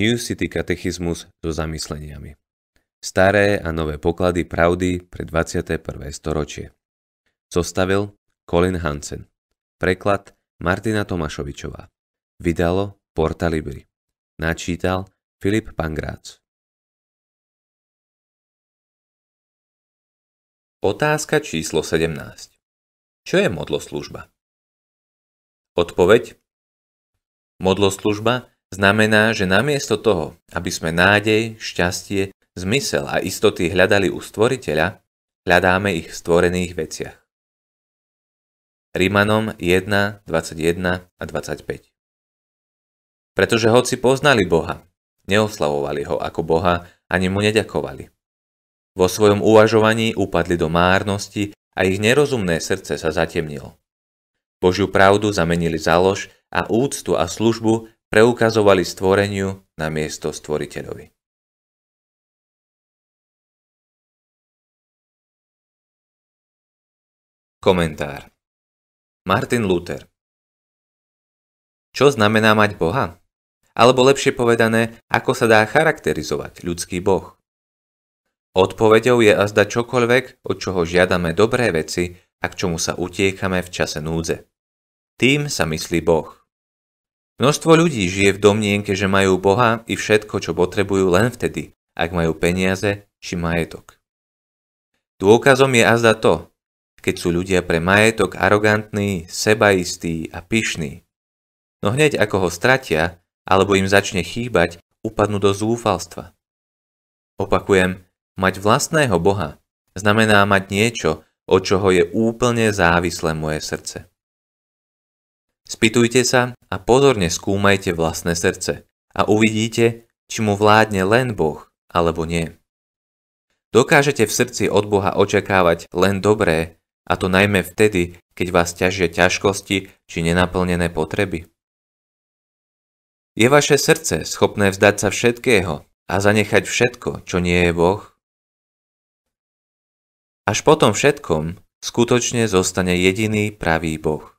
New City katechizmus so zamysleniami. Staré a nové poklady pravdy pre 21. storočie. Zostavil Colin Hansen. Preklad Martina Tomašovičová. Vydalo Porta Libri. Načítal Filip Pangrác. Otázka číslo 17. Čo je modloslužba? Odpoveď Modloslužba Znamená, že namiesto toho, aby sme nádej, šťastie, zmysel a istoty hľadali u stvoriteľa, hľadáme ich v stvorených veciach. Rímanom 1, 21 a 25 Pretože hoci poznali Boha, neoslavovali ho ako Boha ani mu neďakovali. Vo svojom uvažovaní upadli do márnosti a ich nerozumné srdce sa zatemnilo. Božiu pravdu zamenili za lož a úctu a službu preukazovali stvoreniu na miesto stvoriteľovi. Komentár Martin Luther Čo znamená mať Boha? Alebo lepšie povedané, ako sa dá charakterizovať ľudský Boh? Odpovedou je azda čokoľvek, od čoho žiadame dobré veci a k čomu sa utiekame v čase núdze. Tým sa myslí Boh. Množstvo ľudí žije v domnienke, že majú Boha i všetko, čo potrebujú len vtedy, ak majú peniaze či majetok. Dôkazom je azda to, keď sú ľudia pre majetok arogantní, sebaistí a pyšní. No hneď ako ho stratia, alebo im začne chýbať, upadnú do zúfalstva. Opakujem, mať vlastného Boha znamená mať niečo, od čoho je úplne závislé moje srdce. Spýtujte sa a pozorne skúmajte vlastné srdce a uvidíte, či mu vládne len Boh alebo nie. Dokážete v srdci od Boha očakávať len dobré, a to najmä vtedy, keď vás ťažia ťažkosti či nenaplnené potreby. Je vaše srdce schopné vzdať sa všetkého a zanechať všetko, čo nie je Boh? Až potom všetkom skutočne zostane jediný pravý Boh.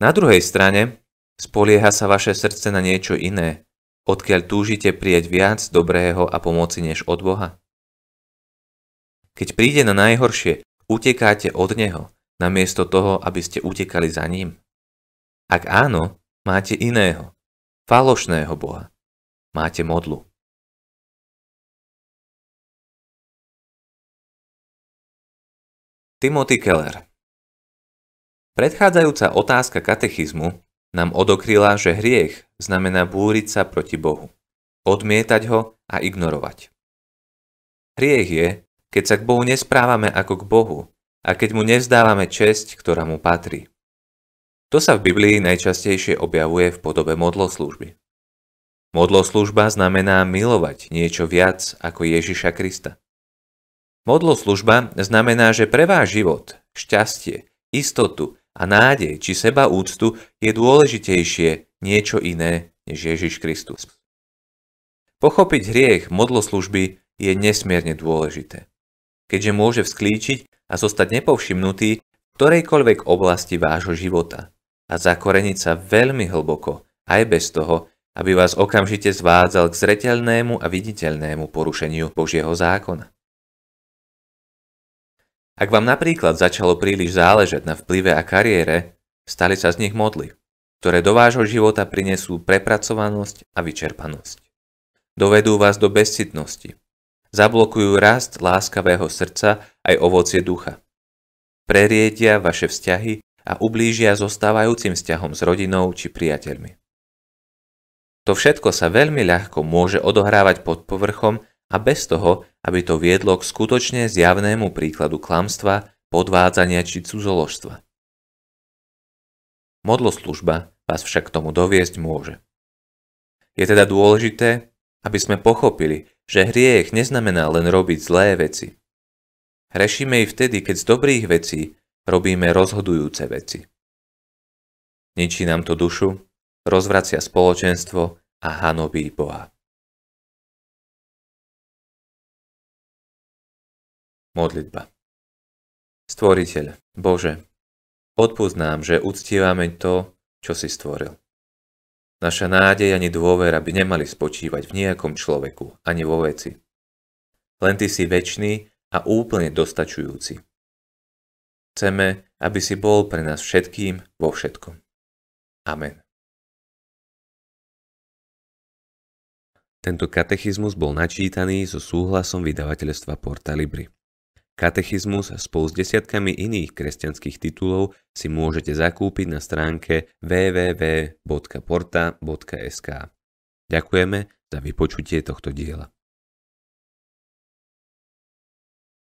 Na druhej strane, spolieha sa vaše srdce na niečo iné, odkiaľ túžite prieť viac dobrého a pomoci než od Boha. Keď príde na najhoršie, utekáte od Neho, namiesto toho, aby ste utekali za ním. Ak áno, máte iného, falošného Boha. Máte modlu. Timothy Keller Predchádzajúca otázka katechizmu nám odokryla, že hriech znamená búriť sa proti Bohu, odmietať ho a ignorovať. Hriech je, keď sa k Bohu nesprávame ako k Bohu a keď mu nevzdávame česť, ktorá mu patrí. To sa v Biblii najčastejšie objavuje v podobe modloslúžby. Modloslužba znamená milovať niečo viac ako Ježiša Krista. Modloslužba znamená, že pre váš život, šťastie, istotu a nádej či seba úctu je dôležitejšie niečo iné než Ježiš Kristus. Pochopiť hriech modloslužby je nesmierne dôležité, keďže môže vzklíčiť a zostať nepovšimnutý v ktorejkoľvek oblasti vášho života a zakoreniť sa veľmi hlboko, aj bez toho, aby vás okamžite zvádzal k zreteľnému a viditeľnému porušeniu Božieho zákona. Ak vám napríklad začalo príliš záležať na vplyve a kariére, stali sa z nich modly, ktoré do vášho života prinesú prepracovanosť a vyčerpanosť. Dovedú vás do bezcitnosti. Zablokujú rast láskavého srdca aj ovocie ducha. Preriedia vaše vzťahy a ublížia zostávajúcim vzťahom s rodinou či priateľmi. To všetko sa veľmi ľahko môže odohrávať pod povrchom a bez toho, aby to viedlo k skutočne zjavnému príkladu klamstva, podvádzania či cudzoložstva. Modloslužba vás však k tomu doviesť môže. Je teda dôležité, aby sme pochopili, že hriech neznamená len robiť zlé veci. Hrešíme i vtedy, keď z dobrých vecí robíme rozhodujúce veci. Ničí nám to dušu, rozvracia spoločenstvo a hanobí Boha. Modlitba Stvoriteľ, Bože, odpúsť nám, že uctievame to, čo si stvoril. Naša nádej ani dôvera by nemali spočívať v nejakom človeku, ani vo veci. Len Ty si väčší a úplne dostačujúci. Chceme, aby si bol pre nás všetkým vo všetkom. Amen. Tento katechizmus bol načítaný so súhlasom vydavateľstva Porta Libri. Katechizmus spolu s desiatkami iných kresťanských titulov si môžete zakúpiť na stránke www.porta.sk. Ďakujeme za vypočutie tohto diela.